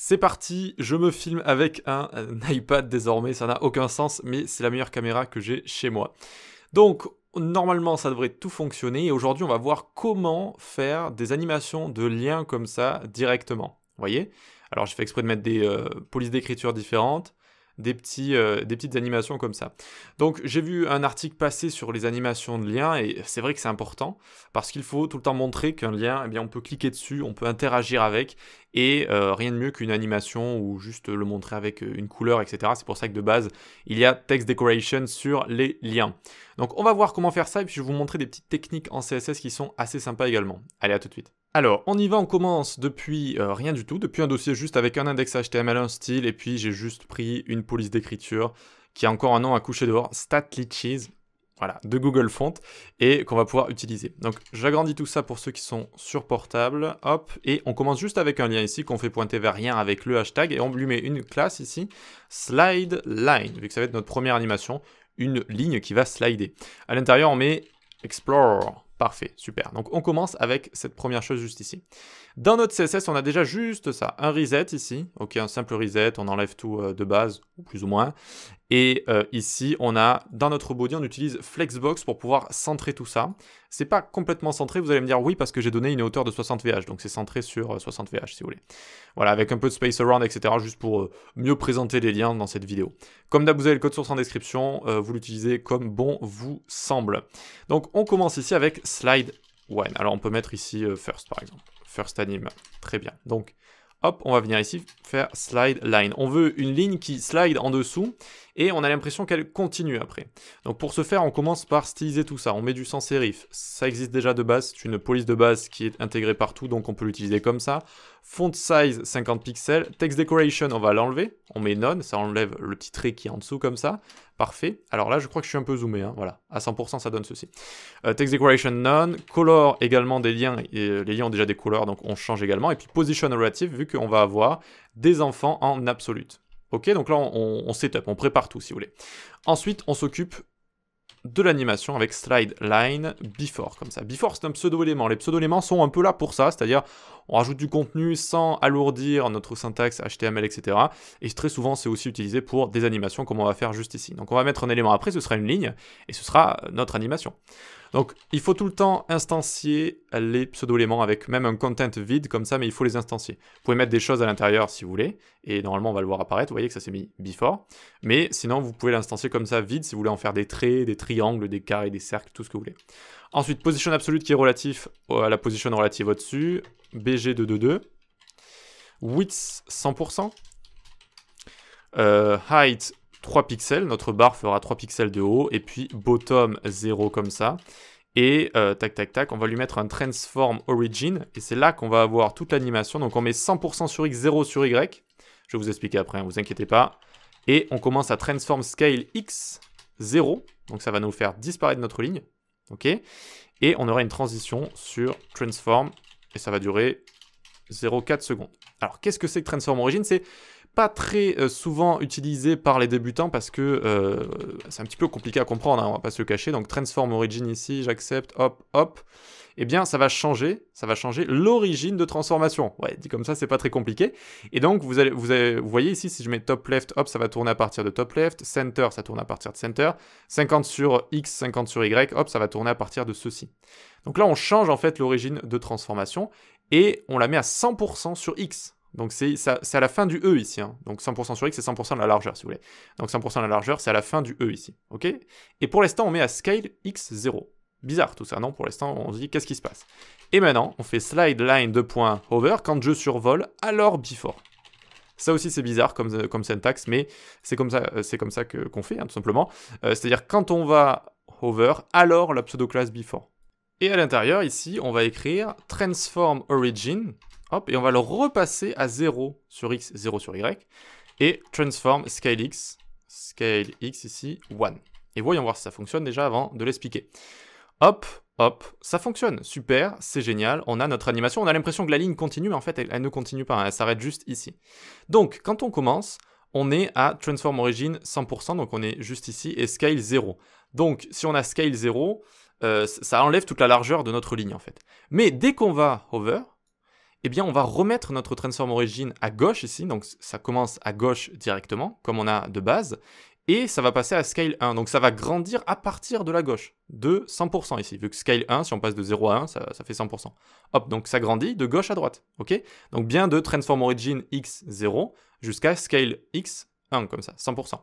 C'est parti, je me filme avec un, iPad désormais, ça n'a aucun sens, mais c'est la meilleure caméra que j'ai chez moi. Donc normalement ça devrait tout fonctionner et aujourd'hui on va voir comment faire des animations de liens comme ça directement. Vous voyez Alors j'ai fait exprès de mettre des euh, polices d'écriture différentes, des, petits, euh, des petites animations comme ça. Donc j'ai vu un article passer sur les animations de liens et c'est vrai que c'est important parce qu'il faut tout le temps montrer qu'un lien, eh bien, on peut cliquer dessus, on peut interagir avec et euh, rien de mieux qu'une animation ou juste le montrer avec euh, une couleur, etc. C'est pour ça que de base, il y a text decoration sur les liens. Donc on va voir comment faire ça et puis je vais vous montrer des petites techniques en CSS qui sont assez sympas également. Allez, à tout de suite. Alors, on y va, on commence depuis euh, rien du tout, depuis un dossier juste avec un index HTML, un style, et puis j'ai juste pris une police d'écriture qui a encore un nom à coucher dehors, StatLiches, voilà, de Google Font, et qu'on va pouvoir utiliser. Donc, j'agrandis tout ça pour ceux qui sont sur portable, hop, et on commence juste avec un lien ici qu'on fait pointer vers rien avec le hashtag, et on lui met une classe ici, slide line, vu que ça va être notre première animation, une ligne qui va slider. À l'intérieur, on met explore, Parfait, super. Donc on commence avec cette première chose juste ici. Dans notre CSS, on a déjà juste ça, un reset ici. Ok, un simple reset, on enlève tout euh, de base, plus ou moins. Et euh, ici, on a dans notre body, on utilise Flexbox pour pouvoir centrer tout ça. C'est pas complètement centré, vous allez me dire oui parce que j'ai donné une hauteur de 60 VH, donc c'est centré sur 60 euh, VH si vous voulez. Voilà, avec un peu de space around, etc. juste pour euh, mieux présenter les liens dans cette vidéo. Comme d'hab, vous avez le code source en description, vous l'utilisez comme bon vous semble. Donc on commence ici avec slide One. Alors on peut mettre ici first par exemple, first anime, très bien. Donc hop, on va venir ici faire slide line. On veut une ligne qui slide en dessous et on a l'impression qu'elle continue après. Donc pour ce faire, on commence par styliser tout ça. On met du sans serif. Ça existe déjà de base. C'est une police de base qui est intégrée partout, donc on peut l'utiliser comme ça. Font size 50 pixels. Text decoration, on va l'enlever. On met none. Ça enlève le petit trait qui est en dessous comme ça. Parfait. Alors là, je crois que je suis un peu zoomé. Hein. Voilà. À 100%, ça donne ceci. Euh, text decoration none. Color également des liens. Euh, les liens ont déjà des couleurs, donc on change également. Et puis position relative, vu qu'on va avoir des enfants en absolute. Ok, donc là, on, on setup, on prépare tout, si vous voulez. Ensuite, on s'occupe de l'animation avec slide line before comme ça. Before c'est un pseudo-élément. Les pseudo-éléments sont un peu là pour ça, c'est-à-dire on rajoute du contenu sans alourdir notre syntaxe HTML, etc. Et très souvent c'est aussi utilisé pour des animations comme on va faire juste ici. Donc on va mettre un élément après, ce sera une ligne et ce sera notre animation. Donc il faut tout le temps instancier les pseudo-éléments avec même un content vide comme ça, mais il faut les instancier. Vous pouvez mettre des choses à l'intérieur si vous voulez, et normalement on va le voir apparaître, vous voyez que ça s'est mis before, mais sinon vous pouvez l'instancier comme ça vide si vous voulez en faire des traits, des triangles, des carrés, des cercles, tout ce que vous voulez. Ensuite, position absolue qui est relatif à la position relative au-dessus, BG222, width 100%, euh, height height 3 pixels, notre barre fera 3 pixels de haut, et puis bottom 0 comme ça. Et euh, tac tac tac, on va lui mettre un transform origin, et c'est là qu'on va avoir toute l'animation. Donc on met 100% sur X, 0 sur Y. Je vais vous expliquer après, ne hein, vous inquiétez pas. Et on commence à transform scale X, 0. Donc ça va nous faire disparaître notre ligne. OK Et on aura une transition sur transform, et ça va durer 0,4 secondes. Alors qu'est-ce que c'est que transform origin C'est pas très euh, souvent utilisé par les débutants parce que euh, c'est un petit peu compliqué à comprendre, hein, on va pas se le cacher. Donc transform origin ici, j'accepte, hop, hop. et eh bien, ça va changer, ça va changer l'origine de transformation. Ouais, dit comme ça, c'est pas très compliqué. Et donc, vous, vous, allez, vous voyez ici, si je mets top left, hop, ça va tourner à partir de top left. Center, ça tourne à partir de center. 50 sur X, 50 sur Y, hop, ça va tourner à partir de ceci. Donc là, on change en fait l'origine de transformation et on la met à 100% sur X. Donc c'est à la fin du E ici. Hein. Donc 100% sur X, c'est 100% de la largeur, si vous voulez. Donc 100% de la largeur, c'est à la fin du E ici. ok Et pour l'instant, on met à scale X0. Bizarre tout ça, non Pour l'instant, on se dit qu'est-ce qui se passe. Et maintenant, on fait slide line de point hover quand je survole, alors before. Ça aussi c'est bizarre comme, euh, syntaxe, mais euh, c'est comme ça, que, qu'on fait, hein, tout simplement. Euh, c'est-à-dire quand on va hover, alors la pseudo-classe before. Et à l'intérieur, ici, on va écrire transform origin, Hop, et on va le repasser à 0 sur x, 0 sur y. Et transform scale x, scale x ici, 1. Et voyons voir si ça fonctionne déjà avant de l'expliquer. Hop, hop, ça fonctionne. Super, c'est génial. On a notre animation. On a l'impression que la ligne continue, mais en fait, elle, ne continue pas. Hein. elle s'arrête juste ici. Donc, quand on commence, on est à transform origin 100%, donc on est juste ici, et scale 0. Donc, si on a scale 0, euh, ça enlève toute la largeur de notre ligne, en fait. Mais dès qu'on va hover, eh bien on va remettre notre transform origin à gauche ici, donc ça commence à gauche directement, comme on a de base, et ça va passer à scale 1, donc ça va grandir à partir de la gauche, de 100% ici, vu que scale 1, si on passe de 0 à 1, ça, fait 100%. Hop, donc ça grandit de gauche à droite, ok Donc bien de transform origin x0 jusqu'à scale x1, comme ça, 100%.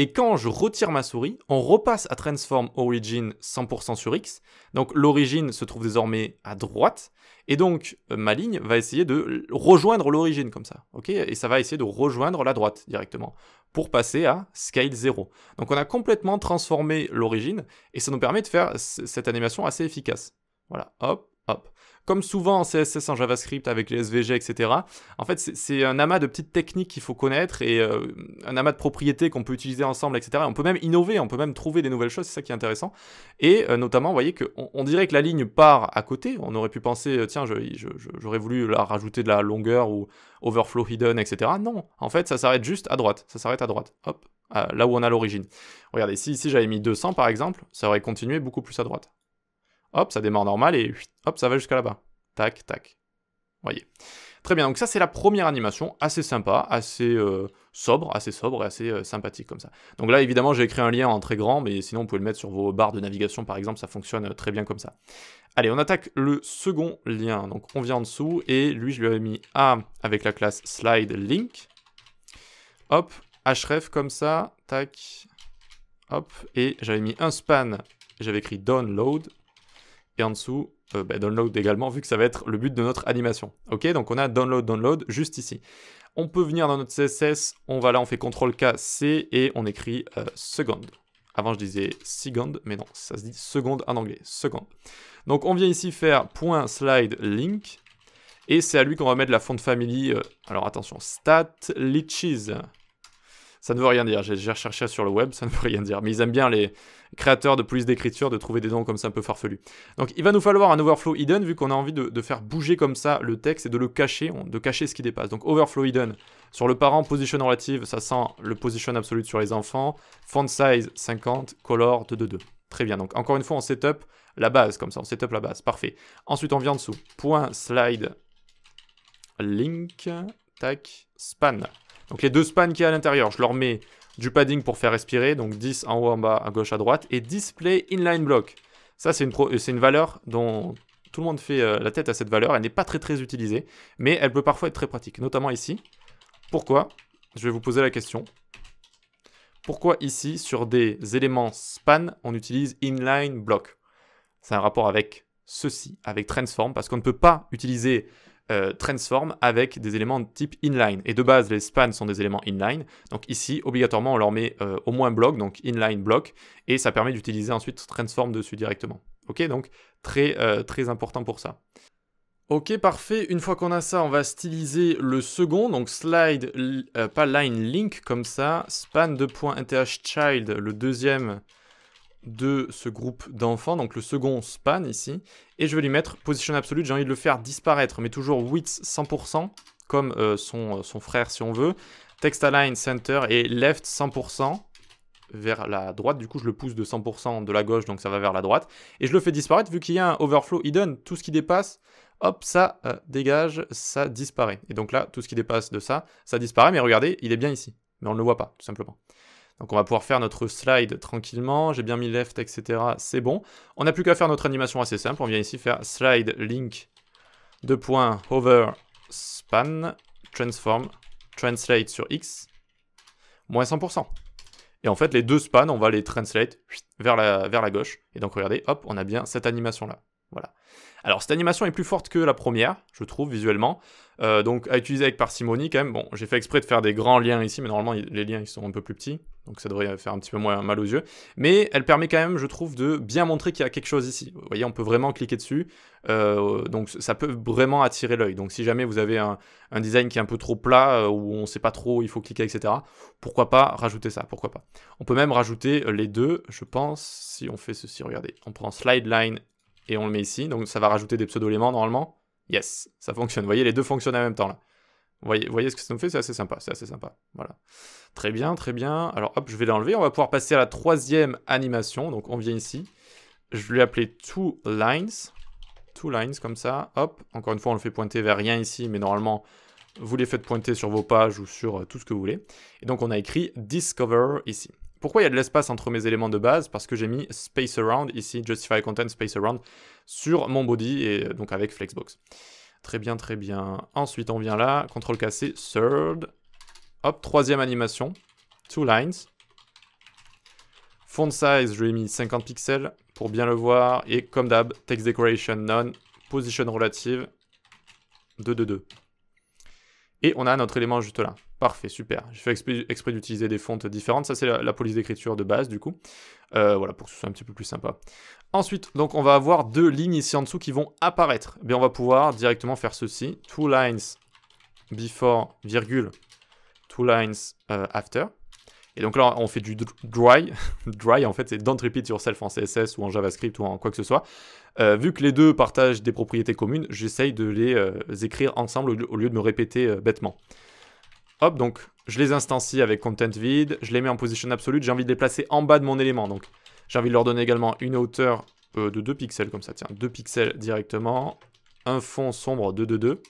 Et quand je retire ma souris, on repasse à Transform Origin 100% sur X. Donc l'origine se trouve désormais à droite. Et donc euh, ma ligne va essayer de rejoindre l'origine comme ça. ok et ça va essayer de rejoindre la droite directement pour passer à Scale 0. Donc on a complètement transformé l'origine et ça nous permet de faire cette animation assez efficace. Voilà, hop, comme souvent en CSS, en JavaScript, avec les SVG, etc. En fait, c'est un amas de petites techniques qu'il faut connaître et euh, un amas de propriétés qu'on peut utiliser ensemble, etc. On peut même innover, on peut même trouver des nouvelles choses, c'est ça qui est intéressant. Et euh, notamment, vous voyez qu'on on dirait que la ligne part à côté. On aurait pu penser, euh, tiens, j'aurais voulu la rajouter de la longueur ou overflow hidden, etc. Non, en fait, ça s'arrête juste à droite. Ça s'arrête à droite. Hop, là où on a l'origine. Regardez, si j'avais mis 200 par exemple, ça aurait continué beaucoup plus à droite hop, ça démarre normal et hop, ça va jusqu'à là-bas. Tac, tac. Voyez. Très bien, donc ça c'est la première animation, assez sympa, assez euh, sobre, assez sobre et assez euh, sympathique comme ça. Donc là évidemment j'ai écrit un lien en très grand, mais sinon vous pouvez le mettre sur vos barres de navigation par exemple, ça fonctionne euh, très bien comme ça. Allez, on attaque le second lien, donc on vient en dessous, et lui je lui avais mis A avec la classe slide link. Hop, href comme ça, tac, hop, et j'avais mis un span, j'avais écrit download, et en dessous, euh, bah, download également, vu que ça va être le but de notre animation. Ok, donc on a download, download juste ici. On peut venir dans notre CSS, on va là, on fait CTRL K, C et on écrit euh, seconde. second. Avant je disais second, mais non, ça se dit seconde en anglais, second. Donc on vient ici faire .slide link, et c'est à lui qu'on va mettre la font family, euh, alors attention, stat leeches, ça ne veut rien dire. J'ai recherché sur le web, ça ne veut rien dire. Mais ils aiment bien les créateurs de police d'écriture de trouver des noms comme ça un peu farfelus. Donc il va nous falloir un overflow hidden vu qu'on a envie de, faire bouger comme ça le texte et de le cacher, de cacher ce qui dépasse. Donc overflow hidden sur le parent, position relative, ça sent le position absolute sur les enfants. Font size 50, color 222. Très bien. Donc encore une fois, on up la base comme ça, on up la base. Parfait. Ensuite, on vient en dessous. Point slide link tac span. Donc les deux spans qui y a à l'intérieur, je leur mets du padding pour faire respirer, donc 10 en haut, en bas, à gauche, à droite, et display inline block. Ça, c'est une, une, valeur dont tout le monde fait euh, la tête à cette valeur, elle n'est pas très très utilisée, mais elle peut parfois être très pratique, notamment ici. Pourquoi Je vais vous poser la question. Pourquoi ici, sur des éléments span, on utilise inline block C'est un rapport avec ceci, avec transform, parce qu'on ne peut pas utiliser euh, transform avec des éléments de type inline. Et de base, les spans sont des éléments inline. Donc ici, obligatoirement, on leur met euh, au moins bloc, donc inline bloc et ça permet d'utiliser ensuite transform dessus directement. Ok, donc très, euh, très important pour ça. Ok, parfait. Une fois qu'on a ça, on va styliser le second. Donc slide, pas line link comme ça. Span de child, le deuxième de ce groupe d'enfants, donc le second span ici, et je vais lui mettre position absolue, j'ai envie de le faire disparaître, mais toujours width 100%, comme euh, euh, son, frère si on veut, text align center et left 100%, vers la droite, du coup je le pousse de 100% de la gauche, donc ça va vers la droite, et je le fais disparaître, vu qu'il y a un overflow hidden, tout ce qui dépasse, hop, ça euh, dégage, ça disparaît. Et donc là, tout ce qui dépasse de ça, ça disparaît, mais regardez, il est bien ici, mais on ne le voit pas, tout simplement. Donc on va pouvoir faire notre slide tranquillement. J'ai bien mis left, etc. C'est bon. On n'a plus qu'à faire notre animation assez simple. On vient ici faire slide link, de point hover, span, transform, translate sur x, moins 100%. Et en fait, les deux spans, on va les translate vers la, vers la gauche. Et donc, regardez, hop, on a bien cette animation-là. Voilà. Alors cette animation est plus forte que la première, je trouve, visuellement. Euh, donc à utiliser avec parcimonie quand même. Bon, j'ai fait exprès de faire des grands liens ici, mais normalement les liens ils sont un peu plus petits, donc ça devrait faire un petit peu moins mal aux yeux. Mais elle permet quand même, je trouve, de bien montrer qu'il y a quelque chose ici. Vous voyez, on peut vraiment cliquer dessus, euh, donc ça peut vraiment attirer l'œil. Donc si jamais vous avez un, un, design qui est un peu trop plat, euh, où on ne sait pas trop, où il faut cliquer, etc. Pourquoi pas rajouter ça Pourquoi pas On peut même rajouter les deux, je pense, si on fait ceci. Regardez, on prend slide line et on le met ici. Donc ça va rajouter des pseudo-éléments normalement. Yes, ça fonctionne. Vous voyez, les deux fonctionnent en même temps là. Vous voyez, voyez ce que ça nous fait, c'est assez sympa, c'est assez sympa. Voilà. Très bien, très bien. Alors hop, je vais l'enlever. On va pouvoir passer à la troisième animation. Donc on vient ici. Je lui l'appeler « two lines. Two lines comme ça. Hop, encore une fois, on le fait pointer vers rien ici, mais normalement, vous les faites pointer sur vos pages ou sur euh, tout ce que vous voulez. Et donc on a écrit discover ici. Pourquoi il y a de l'espace entre mes éléments de base Parce que j'ai mis space around ici, justify content space around sur mon body et euh, donc avec flexbox. Très bien, très bien. Ensuite, on vient là, contrôle KC, third. Hop, troisième animation, two lines. Font size, je lui mis 50 pixels pour bien le voir. Et comme d'hab, text decoration none, position relative 2, 2, 2. Et on a notre élément juste là. Parfait, super. J'ai fait exprès, d'utiliser des fontes différentes. Ça, c'est la, police d'écriture de base, du coup. Euh, voilà, pour que ce soit un petit peu plus sympa. Ensuite, donc, on va avoir deux lignes ici en dessous qui vont apparaître. Eh on va pouvoir directement faire ceci. Two lines before, virgule, two lines euh, after. Et donc là, on fait du dry. dry, en fait, c'est don't sur yourself en CSS ou en JavaScript ou en quoi que ce soit. Euh, vu que les deux partagent des propriétés communes, j'essaye de les écrire ensemble au lieu de me répéter bêtement. Hop, donc je les instancie avec content vide, je les mets en position absolue, j'ai envie de les placer en bas de mon élément. Donc j'ai envie de leur donner également une hauteur euh, de 2 pixels comme ça, tiens, 2 pixels directement, un fond sombre de 2, 2.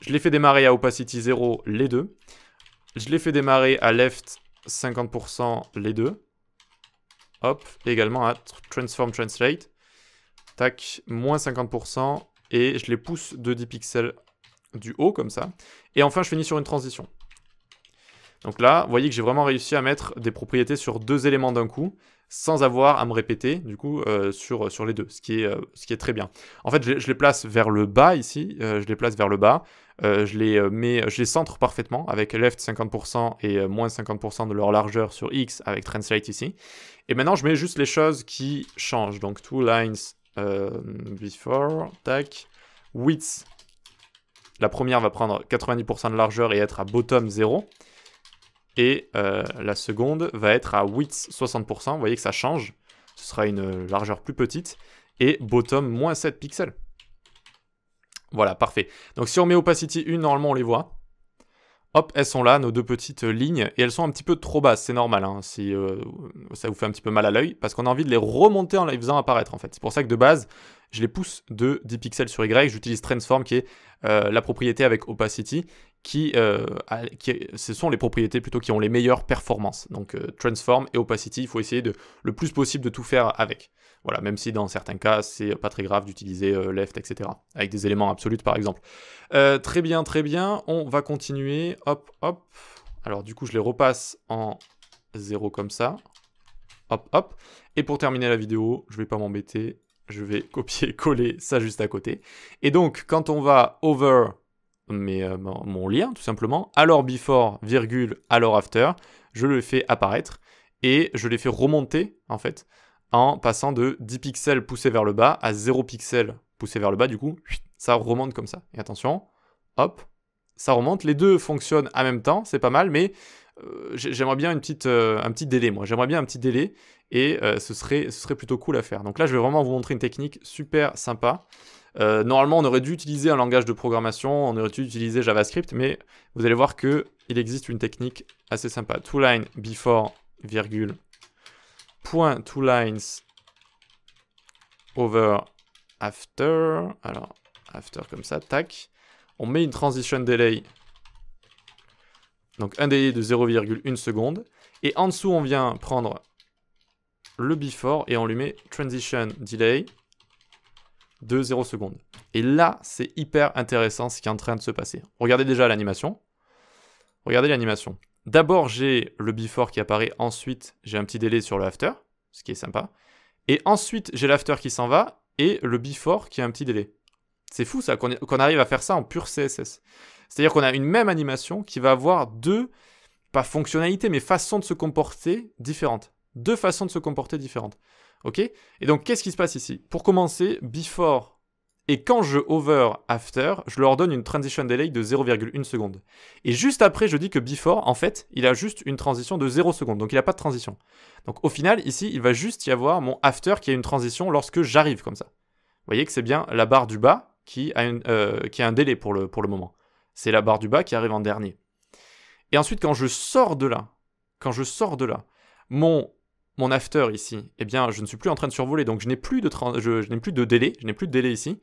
Je les fais démarrer à opacity 0 les deux. Je les fais démarrer à left 50% les deux. Hop, également à transform translate. Tac, moins 50% et je les pousse de 10 pixels du haut comme ça. Et enfin, je finis sur une transition. Donc là, vous voyez que j'ai vraiment réussi à mettre des propriétés sur deux éléments d'un coup, sans avoir à me répéter du coup euh, sur, sur les deux, ce qui, est, euh, ce qui est très bien. En fait, je, les place vers le bas ici, je les place vers le bas, euh, je, les, mets, je les centre parfaitement avec left 50% et moins 50% de leur largeur sur x avec translate ici. Et maintenant, je mets juste les choses qui changent, donc two lines before, tac, width. La première va prendre 90% de largeur et être à bottom 0. Et euh, la seconde va être à width 60%. Vous voyez que ça change. Ce sera une euh, largeur plus petite. Et bottom moins 7 pixels. Voilà, parfait. Donc si on met opacity 1, normalement on les voit. Hop, elles sont là, nos deux petites euh, lignes, et elles sont un petit peu trop basses, c'est normal, hein, si ça vous fait un petit peu mal à l'œil, parce qu'on a envie de les remonter en les faisant apparaître en fait. C'est pour ça que de base, je les pousse de 10 pixels sur Y, j'utilise Transform qui est la propriété avec Opacity, qui, euh, ce sont les propriétés plutôt qui ont les meilleures performances. Donc euh, transform et opacity, il faut essayer de le plus possible de tout faire avec. Voilà, même si dans certains cas, c'est pas très grave d'utiliser euh, left, etc. Avec des éléments absolus, par exemple. très bien, très bien. On va continuer. Hop, hop. Alors du coup, je les repasse en 0 comme ça. Hop, hop. Et pour terminer la vidéo, je vais pas m'embêter. Je vais copier-coller ça juste à côté. Et donc, quand on va over mais euh, mon lien tout simplement, alors before, virgule, alors after, je le fais apparaître et je les fais remonter en fait en passant de 10 pixels poussés vers le bas à 0 pixels poussés vers le bas, du coup, ça remonte comme ça. Et attention, hop, ça remonte. Les deux fonctionnent en même temps, c'est pas mal, mais euh, j'aimerais bien une petite, euh, un petit délai, moi. J'aimerais bien un petit délai et ce, serait, ce serait plutôt cool à faire. Donc là, je vais vraiment vous montrer une technique super sympa euh, normalement, on aurait dû utiliser un langage de programmation, on aurait dû utiliser JavaScript, mais vous allez voir qu'il existe une technique assez sympa. ToLine before virgule point toLines over after. Alors after comme ça, tac. On met une transition delay, donc un délai de 0,1 seconde. Et en dessous, on vient prendre le before et on lui met transition delay de 0 secondes. Et là, c'est hyper intéressant ce qui est en train de se passer. Regardez déjà l'animation. Regardez l'animation. D'abord, j'ai le before qui apparaît, ensuite, j'ai un petit délai sur le after, ce qui est sympa. Et ensuite, j'ai l'after qui s'en va et le before qui a un petit délai. C'est fou ça, qu'on arrive à faire ça en pur CSS. C'est-à-dire qu'on a une même animation qui va avoir deux, pas fonctionnalités, mais façons de se comporter différentes. Deux façons de se comporter différentes. Ok Et donc, qu'est-ce qui se passe ici Pour commencer, before et quand je hover after, je leur donne une transition delay de 0,1 seconde. Et juste après, je dis que before, en fait, il a juste une transition de 0 seconde, donc il n'a pas de transition. Donc au final, ici, il va juste y avoir mon after qui a une transition lorsque j'arrive comme ça. Vous voyez que c'est bien la barre du bas qui a, une, euh, qui a un délai pour le, pour le moment. C'est la barre du bas qui arrive en dernier. Et ensuite, quand je sors de là, quand je sors de là, mon mon after ici, eh bien, je ne suis plus en train de survoler, donc je n'ai plus, de je, n'ai plus de délai, je n'ai plus de délai ici.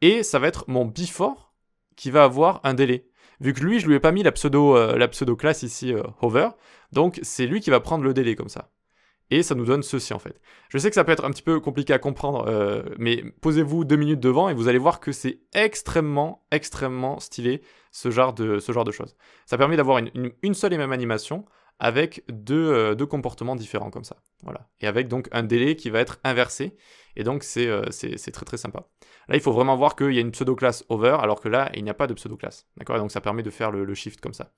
Et ça va être mon before qui va avoir un délai. Vu que lui, je lui ai pas mis la pseudo, euh, classe ici, euh, hover, donc c'est lui qui va prendre le délai comme ça. Et ça nous donne ceci en fait. Je sais que ça peut être un petit peu compliqué à comprendre, euh, mais posez-vous deux minutes devant et vous allez voir que c'est extrêmement, extrêmement stylé ce genre de, ce genre de choses. Ça permet d'avoir une seule et même animation avec euh, deux, comportements différents comme ça. Et avec donc un délai qui va être inversé. Et donc euh, c'est très très sympa. Là, il faut vraiment voir qu'il y a une pseudo-classe over, alors que là, il n'y a pas de pseudo-classe. D'accord Donc ça permet de faire le, shift comme ça.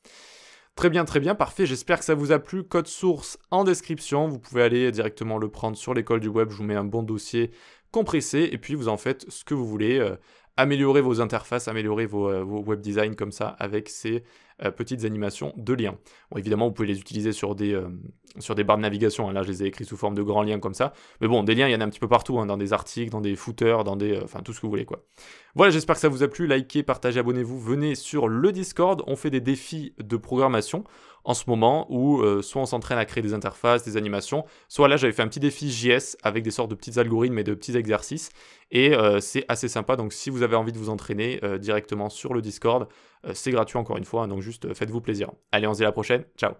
Très bien, très bien, parfait. J'espère que ça vous a plu. Code source en description. Vous pouvez aller directement le prendre sur l'école du web. Je vous mets un bon dossier compressé et puis vous en faites ce que vous voulez. Euh, améliorer vos interfaces, améliorer vos, vos, web design comme ça avec ces euh, petites animations de liens. Bon, évidemment, vous pouvez les utiliser sur des, euh, sur des barres de navigation. Hein. Là, je les ai écrits sous forme de grands liens comme ça. Mais bon, des liens, il y en a un petit peu partout, hein, dans des articles, dans des footers, dans des. Euh, enfin, tout ce que vous voulez, quoi. Voilà, j'espère que ça vous a plu. Likez, partagez, abonnez-vous. Venez sur le Discord. On fait des défis de programmation en ce moment où euh, soit on s'entraîne à créer des interfaces, des animations, soit là j'avais fait un petit défi JS avec des sortes de petits algorithmes et de petits exercices et euh, c'est assez sympa. Donc si vous avez envie de vous entraîner euh, directement sur le Discord, c'est gratuit encore une fois, hein. donc juste faites-vous plaisir. Allez, on se dit à la prochaine. Ciao.